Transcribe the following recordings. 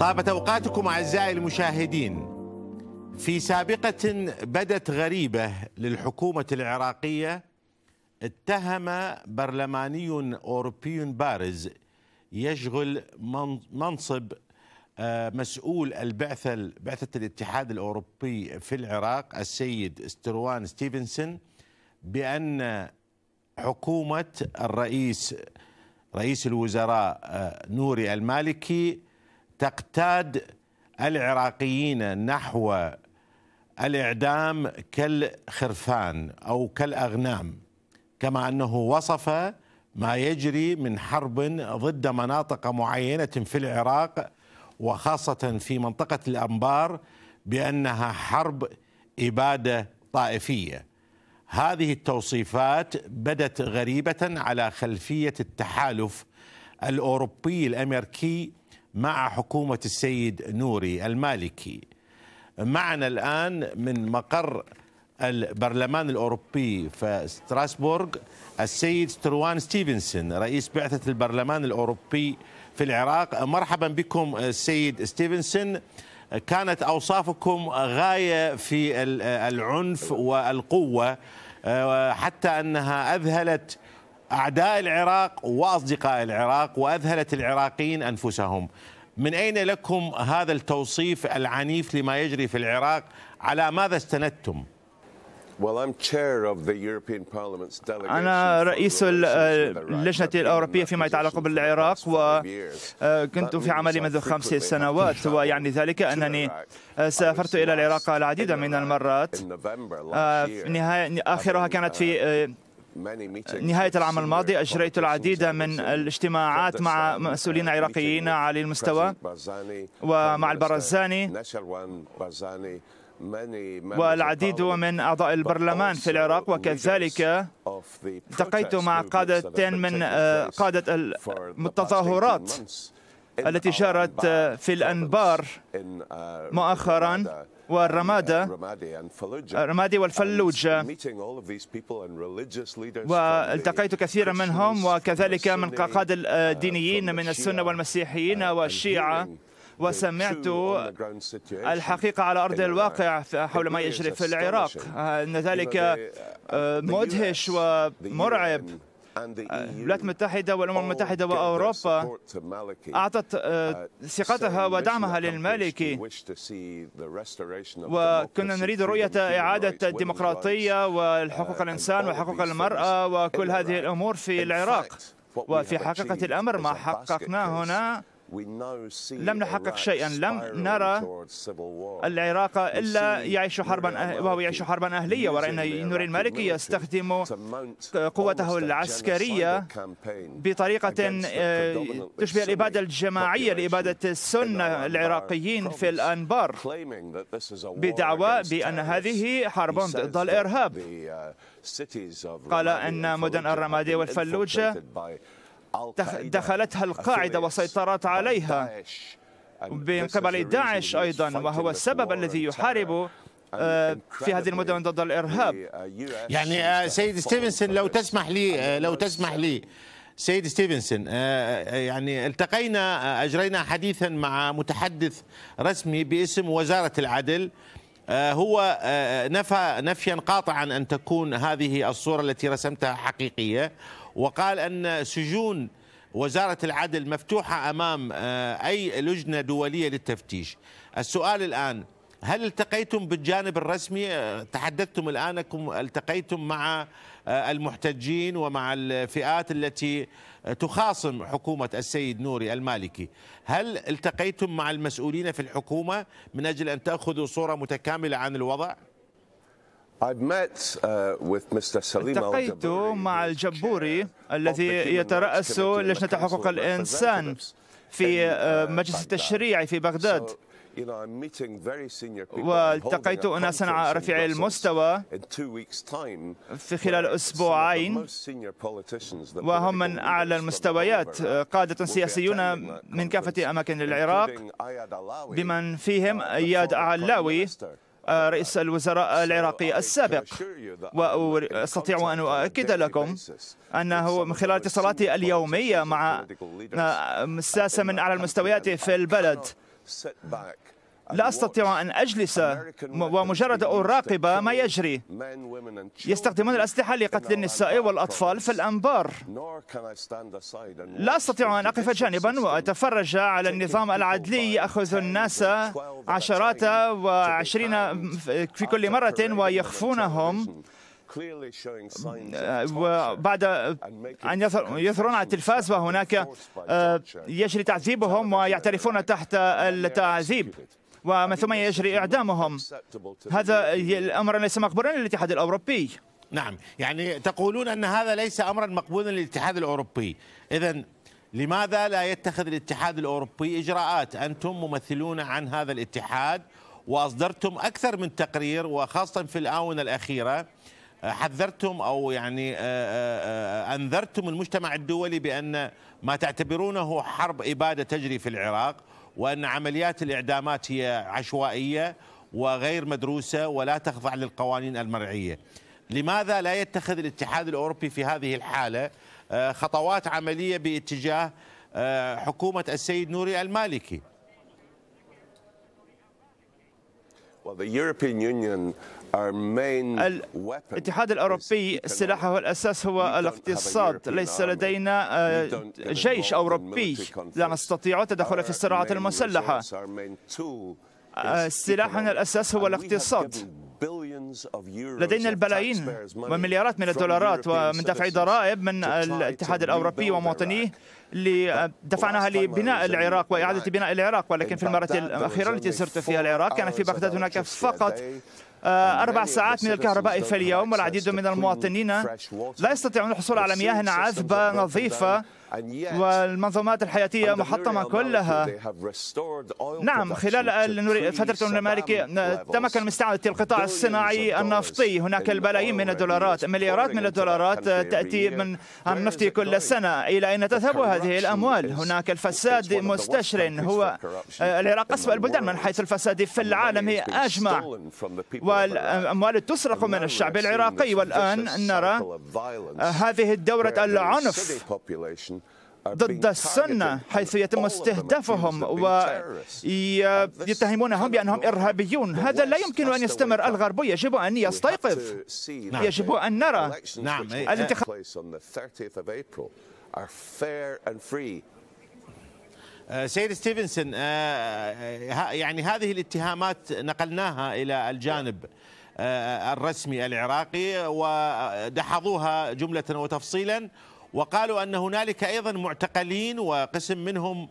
طابت اوقاتكم اعزائي المشاهدين في سابقة بدت غريبة للحكومة العراقية اتهم برلماني أوروبي بارز يشغل منصب آه، مسؤول البعثة بعثة الاتحاد الأوروبي في العراق السيد استروان ستيفنسون بأن حكومة الرئيس رئيس الوزراء آه، نوري المالكي تقتاد العراقيين نحو الإعدام كالخرفان أو كالأغنام كما أنه وصف ما يجري من حرب ضد مناطق معينة في العراق وخاصة في منطقة الأنبار بأنها حرب إبادة طائفية هذه التوصيفات بدت غريبة على خلفية التحالف الأوروبي الأمريكي مع حكومة السيد نوري المالكي معنا الآن من مقر البرلمان الأوروبي في ستراسبورغ السيد ستروان ستيفنسون رئيس بعثة البرلمان الأوروبي في العراق مرحبا بكم السيد ستيفنسون كانت أوصافكم غاية في العنف والقوة حتى أنها أذهلت أعداء العراق وأصدقاء العراق وأذهلت العراقيين أنفسهم من أين لكم هذا التوصيف العنيف لما يجري في العراق على ماذا استندتم؟ أنا رئيس اللجنة الأوروبية فيما يتعلق بالعراق وكنت آه، في عملي منذ خمس سنوات ويعني ذلك أنني آه، سافرت إلى العراق العديد من uh, المرات آه، نهاية آخرها كانت في uh, نهاية العام الماضي أجريت العديد من الاجتماعات مع مسؤولين عراقيين عالي المستوى ومع البرزاني والعديد من أعضاء البرلمان في العراق وكذلك التقيت مع قادة من قادة التظاهرات التي جرت في الأنبار uh, مؤخرا والرمادة الرمادي والفلوجة والتقيت كثيرا منهم وكذلك من قادة الدينيين uh, آه، من السنة والمسيحيين والشيعة وسمعت الحقيقة على أرض الواقع حول ما يجري في العراق آه، أن ذلك آه، uh, مدهش ومرعب آه، e الولايات المتحدة والأمم المتحدة وأوروبا أعطت آه، uh, ثقتها ودعمها للمالكي وكنا نريد رؤية إعادة الديمقراطية uh, والحقوق الإنسان وحقوق المرأة وكل هذه الأمور في العراق وفي حقيقة الأمر ما حققناه هنا لم نحقق شيئا لم نرى العراق إلا يعيش حربا أه- وهو يعيش حربا أهلية ورأينا نور المالكي يستخدم قوته العسكرية بطريقة آه، تشبه الإبادة الجماعية لإبادة السنة العراقيين في الأنبار بدعوى بأن هذه حرب ضد الإرهاب uh, قال أن مدن الرمادي والفلوجة دخلتها القاعدة وسيطرت عليها من قبل داعش أيضا وهو السبب الذي يحارب آه، في هذه المدن ضد الإرهاب uh, يعني آه، آه، سيد ستيفنسون لو تسمح لي لو تسمح لي سيد ستيفنسون يعني التقينا أجرينا حديثا مع متحدث رسمي باسم وزارة العدل آه، هو آه، آه، نفى نفيا قاطعا أن تكون هذه الصورة التي رسمتها حقيقية وقال أن سجون وزارة العدل مفتوحة أمام أي لجنة دولية للتفتيش السؤال الآن هل التقيتم بالجانب الرسمي آه، تحدثتم الآن التقيتم مع آه، المحتجين ومع الفئات التي تخاصم حكومة السيد نوري المالكي هل التقيتم مع المسؤولين في الحكومة من أجل أن تأخذوا صورة متكاملة عن الوضع؟ uh, التقيت مع الجبوري الذي يترأس لجنة حقوق الإنسان في آه، uh, مجلس التشريع في بغداد والتقيت أناسا رفيعي المستوى في خلال أسبوعين وهم من أعلى المستويات قادة سياسيون من كافة أماكن العراق بمن فيهم uh, أياد علاوي uh, رئيس الوزراء العراقي السابق واستطيع ان اؤكد لكم انه من خلال اتصالاتي اليوميه مع ساسه من اعلى المستويات في البلد لا أستطيع أن أجلس ومجرد أراقب ما يجري يستخدمون الأسلحة لقتل النساء والأطفال في الأنبار لا أستطيع أن أقف جانبا وأتفرج على النظام العدلي يأخذ الناس عشرات وعشرين في كل مرة ويخفونهم آه، وبعد أن يثرون على التلفاز وهناك آه، يجري تعذيبهم ويعترفون تحت التعذيب ومن ثم يجري إعدامهم هذا الأمر ليس مقبولا للاتحاد الأوروبي نعم يعني تقولون أن هذا ليس أمرا مقبولا للاتحاد الأوروبي إذا لماذا لا يتخذ الاتحاد الأوروبي إجراءات أنتم ممثلون عن هذا الاتحاد وأصدرتم أكثر من تقرير وخاصة في الآونة الأخيرة حذرتم او يعني آه، آه، آه، انذرتم المجتمع الدولي بان ما تعتبرونه حرب اباده تجري في العراق وان عمليات الاعدامات هي عشوائيه وغير مدروسه ولا تخضع للقوانين المرعيه. لماذا لا يتخذ الاتحاد الاوروبي في هذه الحاله خطوات عمليه باتجاه حكومه السيد نوري المالكي؟ الاتحاد الأوروبي سلاحه الأساس هو الاقتصاد ليس لدينا آه، جيش أوروبي لا نستطيع التدخل في الصراعات المسلحة آه، سلاحنا الأساس هو الاقتصاد لدينا البلايين ومليارات من الدولارات ومن دفع ضرائب من الاتحاد الأوروبي ومواطنيه دفعناها لبناء العراق وإعادة بناء العراق ولكن في المرة الأخيرة التي زرت فيها العراق كان في بغداد هناك فقط آه، أربع ساعات من الكهرباء في اليوم والعديد من المواطنين لا يستطيعون الحصول على مياه عذبة نظيفة والمنظومات الحياتية محطمة كلها نعم خلال فترة الأمريكية تمكن من استعادة القطاع الصناعي النفطي هناك البلايين من الدولارات مليارات من الدولارات تأتي من النفط كل سنة إلى أين تذهب هذه الأموال هناك الفساد مستشر هو آه، العراق أسوأ البلدان من حيث الفساد في العالم أجمع والأموال تسرق من الشعب العراقي والآن نرى هذه الدورة العنف ضد السنة حيث يتم استهدافهم ويتهمونهم بأنهم إرهابيون هذا لا يمكن أن يستمر الغرب يجب أن يستيقظ يجب أن نرى نعم. إيه. الانتخاب آه، سيد ستيفنسون آه، آه، يعني هذه الاتهامات نقلناها إلى الجانب الرسمي العراقي ودحضوها جملة وتفصيلا وقالوا أن هنالك أيضا معتقلين وقسم منهم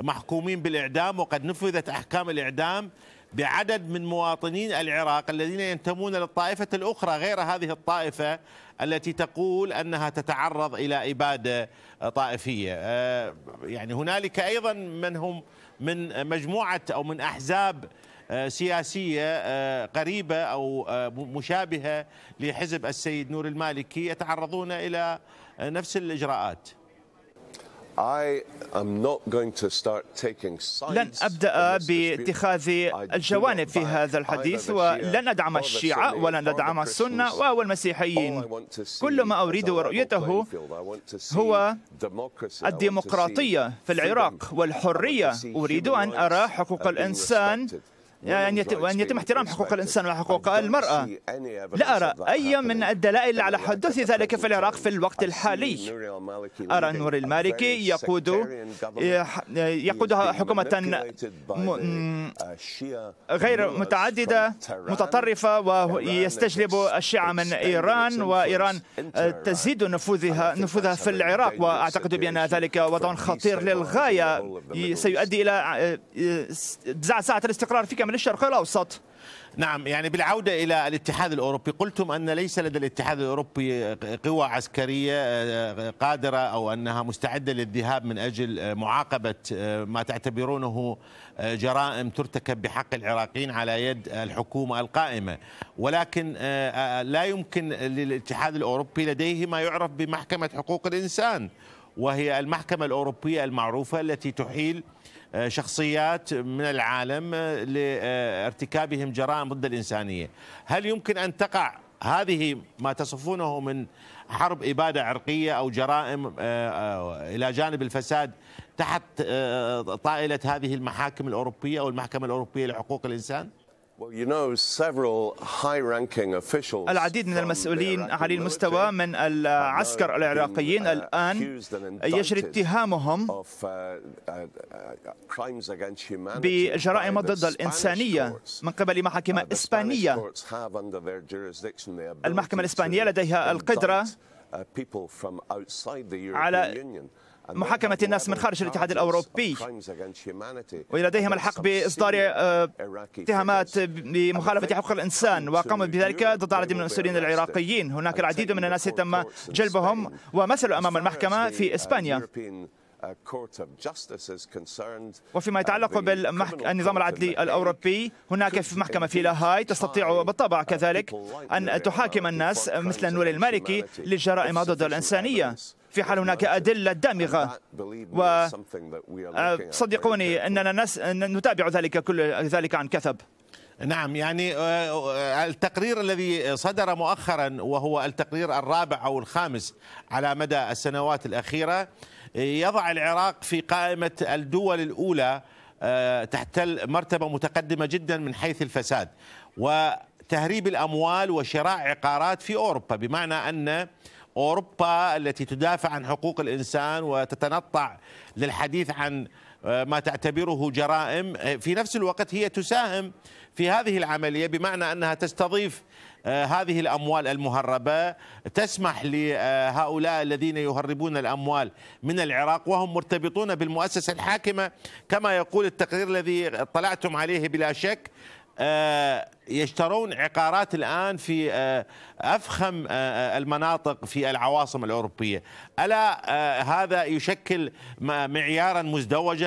محكومين بالإعدام وقد نفذت أحكام الإعدام بعدد من مواطنين العراق الذين ينتمون للطائفة الأخرى غير هذه الطائفة التي تقول أنها تتعرض إلى إبادة طائفية آه، يعني هنالك أيضا من هم من مجموعة أو من أحزاب آه، سياسية آه، قريبة أو مشابهة لحزب السيد نور المالكي يتعرضون إلى نفس الإجراءات لن أبدأ باتخاذ الجوانب في هذا الحديث ولن أدعم الشيعة ولن أدعم السنة أو المسيحيين كل ما أريد رؤيته هو الديمقراطية في العراق والحرية أريد أن أرى حقوق الإنسان يعني يتم وأن يعني يتم احترام حقوق الإنسان وحقوق المرأة لا أرى أي من الدلائل على حدوث ذلك في العراق في الوقت الحالي أرى نور المالكي يقود يقودها حكومة غير متعددة متطرفة ويستجلب الشيعة من إيران وإيران تزيد نفوذها نفوذها في العراق وأعتقد بأن ذلك وضع خطير للغاية سيؤدي إلى زعزعة الاستقرار في كامل من الشرق الاوسط نعم يعني بالعودة إلى الاتحاد الأوروبي قلتم أن ليس لدى الاتحاد الأوروبي قوى عسكرية آه، قادرة أو أنها مستعدة للذهاب من أجل آه، معاقبة آه، ما تعتبرونه جرائم ترتكب بحق العراقيين على يد الحكومة القائمة ولكن لا يمكن للاتحاد الأوروبي لديه ما يعرف بمحكمة حقوق الإنسان وهي المحكمة الأوروبية المعروفة التي تحيل آه، شخصيات من العالم آه، لارتكابهم جرائم ضد الإنسانية هل يمكن أن تقع هذه ما تصفونه من حرب إبادة عرقية أو جرائم آه، إلى جانب الفساد تحت طائلة هذه المحاكم الأوروبية أو المحكمة الأوروبية لحقوق الإنسان؟ العديد من المسؤولين على المستوى من العسكر العراقيين uh, الآن يجري اتهامهم uh, uh, بجرائم ضد الإنسانية من قبل محاكم إسبانية المحكمة الإسبانية لديها القدرة على محاكمة الناس من خارج الاتحاد الأوروبي ولديهم الحق بإصدار آه، اتهامات بمخالفة حقوق الإنسان وقاموا بذلك ضد عدد من المسؤولين العراقيين هناك العديد من الناس تم جلبهم ومثلوا أمام المحكمة في إسبانيا وفيما يتعلق بالنظام العدلي الأوروبي هناك في محكمة في لاهاي تستطيع بالطبع كذلك أن تحاكم الناس مثل نور المالكي للجرائم ضد الإنسانية في حال هناك أدلة دامغة وصدقوني أننا نس... نتابع ذلك كل ذلك عن كثب نعم يعني آه، آه، التقرير الذي صدر مؤخرا وهو التقرير الرابع او الخامس على مدى السنوات الاخيره يضع العراق في قائمه الدول الاولى آه، تحتل مرتبه متقدمه جدا من حيث الفساد وتهريب الاموال وشراء عقارات في اوروبا بمعنى ان أوروبا التي تدافع عن حقوق الإنسان وتتنطع للحديث عن آه، ما تعتبره جرائم آه، في نفس الوقت هي تساهم في هذه العملية بمعنى أنها تستضيف آه، هذه الأموال المهربة تسمح لهؤلاء الذين يهربون الأموال من العراق وهم مرتبطون بالمؤسسة الحاكمة كما يقول التقرير الذي اطلعتم عليه بلا شك يشترون عقارات الآن في آه، أفخم آه، آه، المناطق في العواصم الأوروبية ألا هذا يشكل معيارا مزدوجا